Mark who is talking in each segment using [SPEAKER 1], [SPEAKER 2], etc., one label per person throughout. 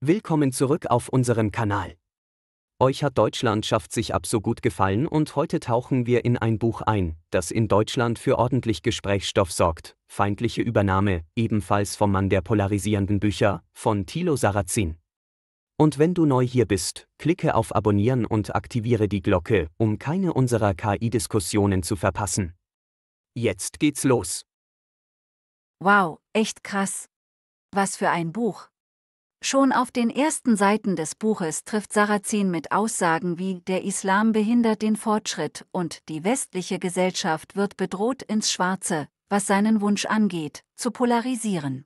[SPEAKER 1] Willkommen zurück auf unserem Kanal. Euch hat Deutschland schafft sich ab so gut gefallen und heute tauchen wir in ein Buch ein, das in Deutschland für ordentlich Gesprächsstoff sorgt. Feindliche Übernahme, ebenfalls vom Mann der polarisierenden Bücher, von Thilo Sarrazin. Und wenn du neu hier bist, klicke auf Abonnieren und aktiviere die Glocke, um keine unserer KI-Diskussionen zu verpassen. Jetzt geht's los.
[SPEAKER 2] Wow, echt krass. Was für ein Buch. Schon auf den ersten Seiten des Buches trifft Sarrazin mit Aussagen wie der Islam behindert den Fortschritt und die westliche Gesellschaft wird bedroht ins Schwarze, was seinen Wunsch angeht, zu polarisieren.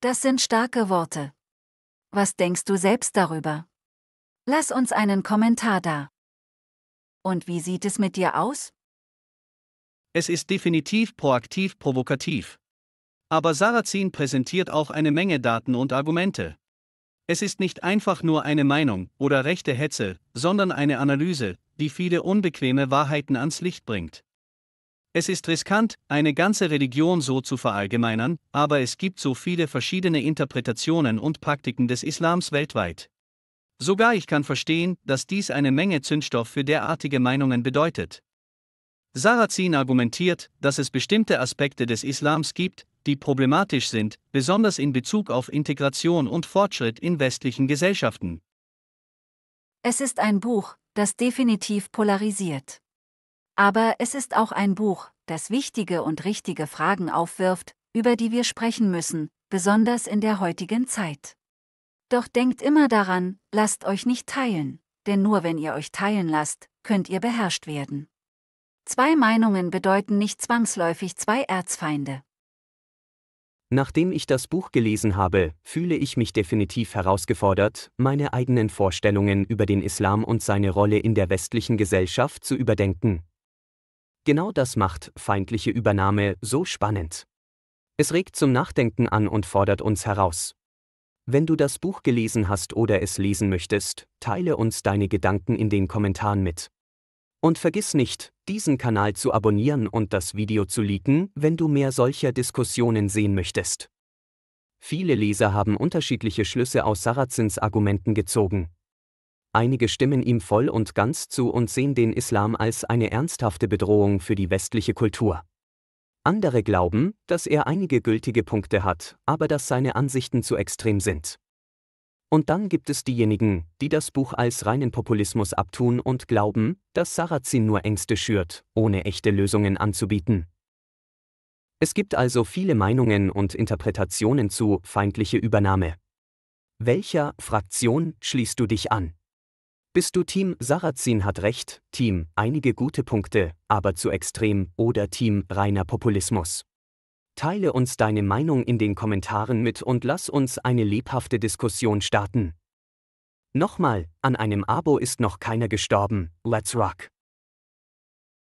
[SPEAKER 2] Das sind starke Worte. Was denkst du selbst darüber? Lass uns einen Kommentar da. Und wie sieht es mit dir aus?
[SPEAKER 3] Es ist definitiv proaktiv provokativ. Aber Sarrazin präsentiert auch eine Menge Daten und Argumente. Es ist nicht einfach nur eine Meinung oder rechte Hetze, sondern eine Analyse, die viele unbequeme Wahrheiten ans Licht bringt. Es ist riskant, eine ganze Religion so zu verallgemeinern, aber es gibt so viele verschiedene Interpretationen und Praktiken des Islams weltweit. Sogar ich kann verstehen, dass dies eine Menge Zündstoff für derartige Meinungen bedeutet. Sarrazin argumentiert, dass es bestimmte Aspekte des Islams gibt, die problematisch sind, besonders in Bezug auf Integration und Fortschritt in westlichen Gesellschaften.
[SPEAKER 2] Es ist ein Buch, das definitiv polarisiert. Aber es ist auch ein Buch, das wichtige und richtige Fragen aufwirft, über die wir sprechen müssen, besonders in der heutigen Zeit. Doch denkt immer daran, lasst euch nicht teilen, denn nur wenn ihr euch teilen lasst, könnt ihr beherrscht werden. Zwei Meinungen bedeuten nicht zwangsläufig zwei Erzfeinde.
[SPEAKER 1] Nachdem ich das Buch gelesen habe, fühle ich mich definitiv herausgefordert, meine eigenen Vorstellungen über den Islam und seine Rolle in der westlichen Gesellschaft zu überdenken. Genau das macht feindliche Übernahme so spannend. Es regt zum Nachdenken an und fordert uns heraus. Wenn du das Buch gelesen hast oder es lesen möchtest, teile uns deine Gedanken in den Kommentaren mit. Und vergiss nicht, diesen Kanal zu abonnieren und das Video zu liken, wenn du mehr solcher Diskussionen sehen möchtest. Viele Leser haben unterschiedliche Schlüsse aus Sarrazins Argumenten gezogen. Einige stimmen ihm voll und ganz zu und sehen den Islam als eine ernsthafte Bedrohung für die westliche Kultur. Andere glauben, dass er einige gültige Punkte hat, aber dass seine Ansichten zu extrem sind. Und dann gibt es diejenigen, die das Buch als reinen Populismus abtun und glauben, dass Sarrazin nur Ängste schürt, ohne echte Lösungen anzubieten. Es gibt also viele Meinungen und Interpretationen zu feindliche Übernahme. Welcher Fraktion schließt du dich an? Bist du Team Sarrazin hat recht, Team einige gute Punkte, aber zu extrem oder Team reiner Populismus? Teile uns deine Meinung in den Kommentaren mit und lass uns eine lebhafte Diskussion
[SPEAKER 2] starten. Nochmal, an einem Abo ist noch keiner gestorben, let's rock!